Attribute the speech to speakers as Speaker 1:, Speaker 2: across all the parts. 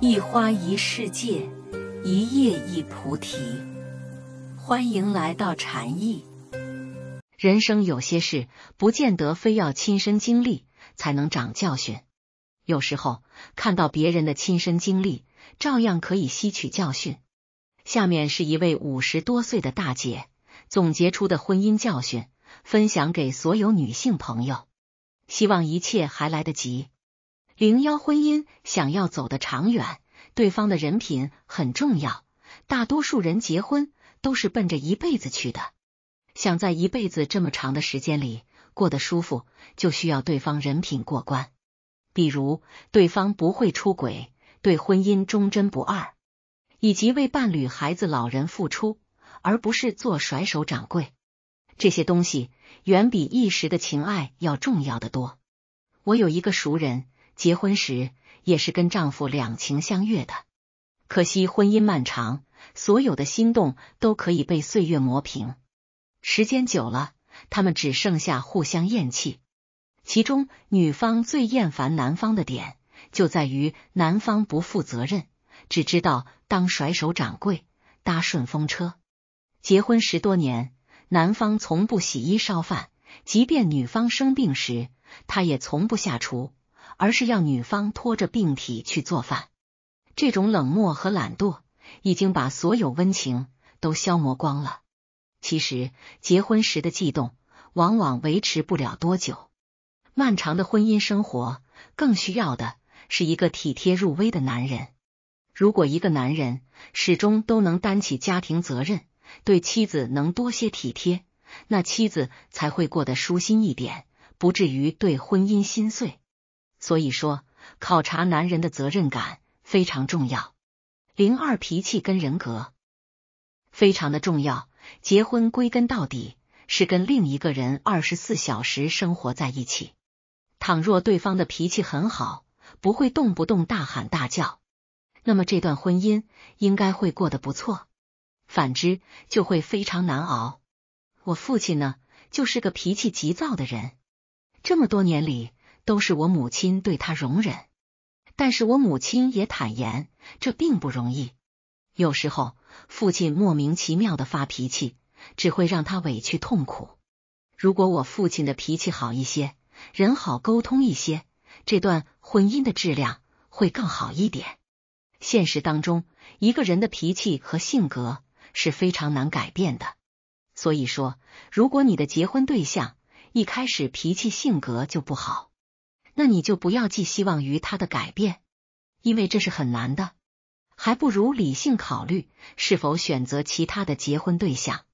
Speaker 1: 一花一世界，一叶一菩提。欢迎来到禅意。人生有些事不见得非要亲身经历才能长教训，有时候看到别人的亲身经历，照样可以吸取教训。下面是一位五十多岁的大姐总结出的婚姻教训，分享给所有女性朋友，希望一切还来得及。零幺婚姻想要走得长远，对方的人品很重要。大多数人结婚都是奔着一辈子去的，想在一辈子这么长的时间里过得舒服，就需要对方人品过关。比如对方不会出轨，对婚姻忠贞不二，以及为伴侣、孩子、老人付出，而不是做甩手掌柜。这些东西远比一时的情爱要重要的多。我有一个熟人。结婚时也是跟丈夫两情相悦的，可惜婚姻漫长，所有的心动都可以被岁月磨平。时间久了，他们只剩下互相厌弃。其中女方最厌烦男方的点就在于男方不负责任，只知道当甩手掌柜、搭顺风车。结婚十多年，男方从不洗衣烧饭，即便女方生病时，他也从不下厨。而是让女方拖着病体去做饭，这种冷漠和懒惰已经把所有温情都消磨光了。其实，结婚时的悸动往往维持不了多久，漫长的婚姻生活更需要的是一个体贴入微的男人。如果一个男人始终都能担起家庭责任，对妻子能多些体贴，那妻子才会过得舒心一点，不至于对婚姻心碎。所以说，考察男人的责任感非常重要。零二脾气跟人格非常的重要。结婚归根到底是跟另一个人二十四小时生活在一起。倘若对方的脾气很好，不会动不动大喊大叫，那么这段婚姻应该会过得不错。反之，就会非常难熬。我父亲呢，就是个脾气急躁的人，这么多年里。都是我母亲对他容忍，但是我母亲也坦言，这并不容易。有时候父亲莫名其妙的发脾气，只会让他委屈痛苦。如果我父亲的脾气好一些，人好沟通一些，这段婚姻的质量会更好一点。现实当中，一个人的脾气和性格是非常难改变的。所以说，如果你的结婚对象一开始脾气性格就不好，那你就不要寄希望于他的改变，因为这是很难的，还不如理性考虑是否选择其他的结婚对象。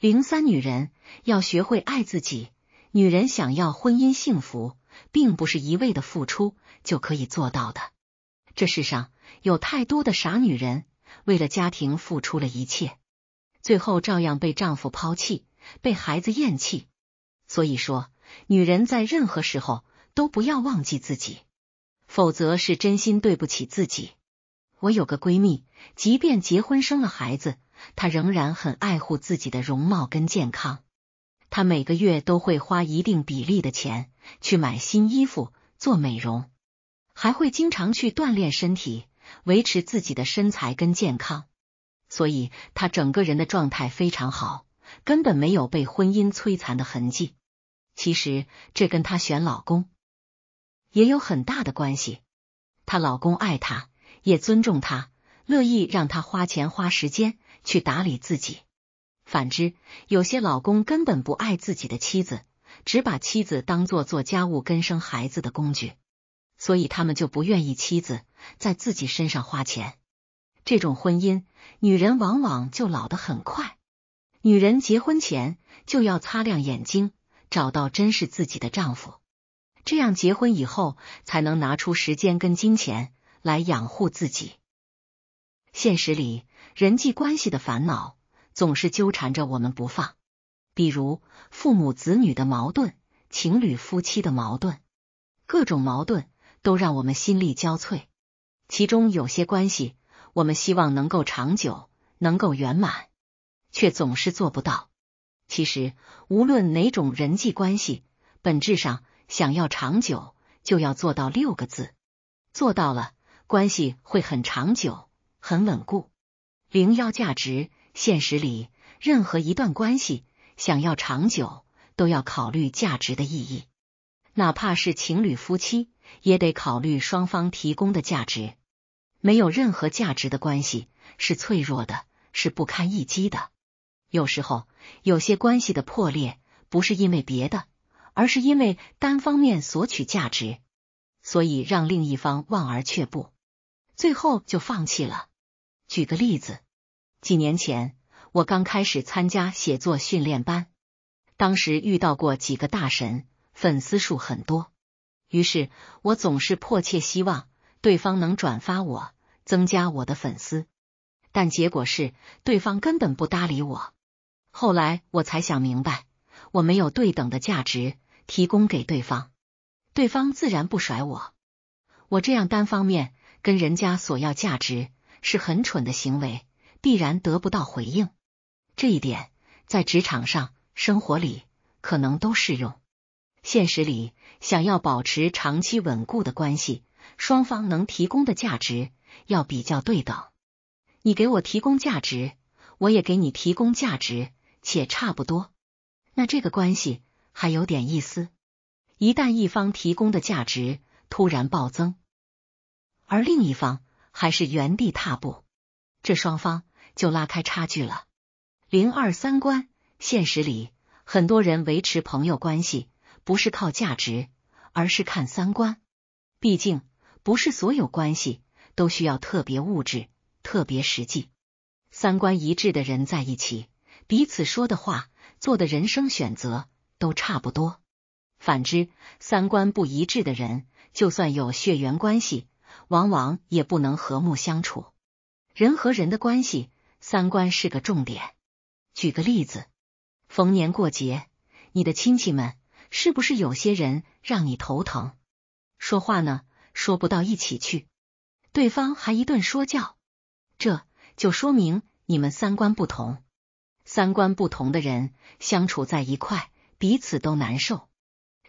Speaker 1: 零三女人要学会爱自己，女人想要婚姻幸福，并不是一味的付出就可以做到的。这世上有太多的傻女人，为了家庭付出了一切，最后照样被丈夫抛弃，被孩子厌弃。所以说，女人在任何时候。都不要忘记自己，否则是真心对不起自己。我有个闺蜜，即便结婚生了孩子，她仍然很爱护自己的容貌跟健康。她每个月都会花一定比例的钱去买新衣服、做美容，还会经常去锻炼身体，维持自己的身材跟健康。所以她整个人的状态非常好，根本没有被婚姻摧残的痕迹。其实这跟她选老公。也有很大的关系，她老公爱她，也尊重她，乐意让她花钱花时间去打理自己。反之，有些老公根本不爱自己的妻子，只把妻子当做做家务跟生孩子的工具，所以他们就不愿意妻子在自己身上花钱。这种婚姻，女人往往就老得很快。女人结婚前就要擦亮眼睛，找到真是自己的丈夫。这样结婚以后，才能拿出时间跟金钱来养护自己。现实里，人际关系的烦恼总是纠缠着我们不放，比如父母子女的矛盾、情侣夫妻的矛盾，各种矛盾都让我们心力交瘁。其中有些关系，我们希望能够长久、能够圆满，却总是做不到。其实，无论哪种人际关系，本质上。想要长久，就要做到六个字，做到了，关系会很长久，很稳固。零幺价值，现实里任何一段关系想要长久，都要考虑价值的意义，哪怕是情侣夫妻，也得考虑双方提供的价值。没有任何价值的关系是脆弱的，是不堪一击的。有时候，有些关系的破裂不是因为别的。而是因为单方面索取价值，所以让另一方望而却步，最后就放弃了。举个例子，几年前我刚开始参加写作训练班，当时遇到过几个大神，粉丝数很多，于是我总是迫切希望对方能转发我，增加我的粉丝。但结果是对方根本不搭理我。后来我才想明白，我没有对等的价值。提供给对方，对方自然不甩我。我这样单方面跟人家索要价值是很蠢的行为，必然得不到回应。这一点在职场上、生活里可能都适用。现实里，想要保持长期稳固的关系，双方能提供的价值要比较对等。你给我提供价值，我也给你提供价值，且差不多，那这个关系。还有点意思。一旦一方提供的价值突然暴增，而另一方还是原地踏步，这双方就拉开差距了。零二三观，现实里很多人维持朋友关系不是靠价值，而是看三观。毕竟不是所有关系都需要特别物质、特别实际。三观一致的人在一起，彼此说的话、做的人生选择。都差不多。反之，三观不一致的人，就算有血缘关系，往往也不能和睦相处。人和人的关系，三观是个重点。举个例子，逢年过节，你的亲戚们是不是有些人让你头疼？说话呢，说不到一起去，对方还一顿说教，这就说明你们三观不同。三观不同的人相处在一块。彼此都难受，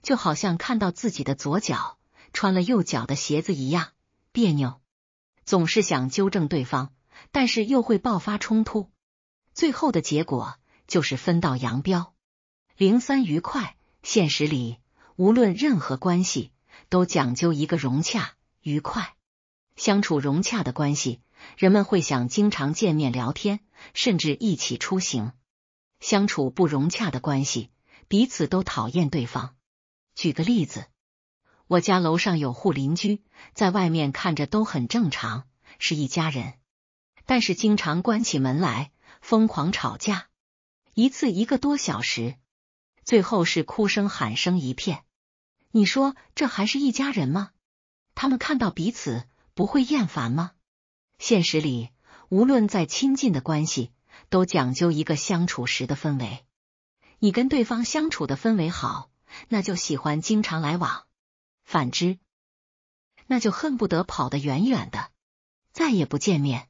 Speaker 1: 就好像看到自己的左脚穿了右脚的鞋子一样别扭。总是想纠正对方，但是又会爆发冲突，最后的结果就是分道扬镳。零三愉快。现实里，无论任何关系，都讲究一个融洽愉快相处。融洽的关系，人们会想经常见面聊天，甚至一起出行；相处不融洽的关系。彼此都讨厌对方。举个例子，我家楼上有户邻居，在外面看着都很正常，是一家人，但是经常关起门来疯狂吵架，一次一个多小时，最后是哭声喊声一片。你说这还是一家人吗？他们看到彼此不会厌烦吗？现实里，无论再亲近的关系，都讲究一个相处时的氛围。你跟对方相处的氛围好，那就喜欢经常来往；反之，那就恨不得跑得远远的，再也不见面。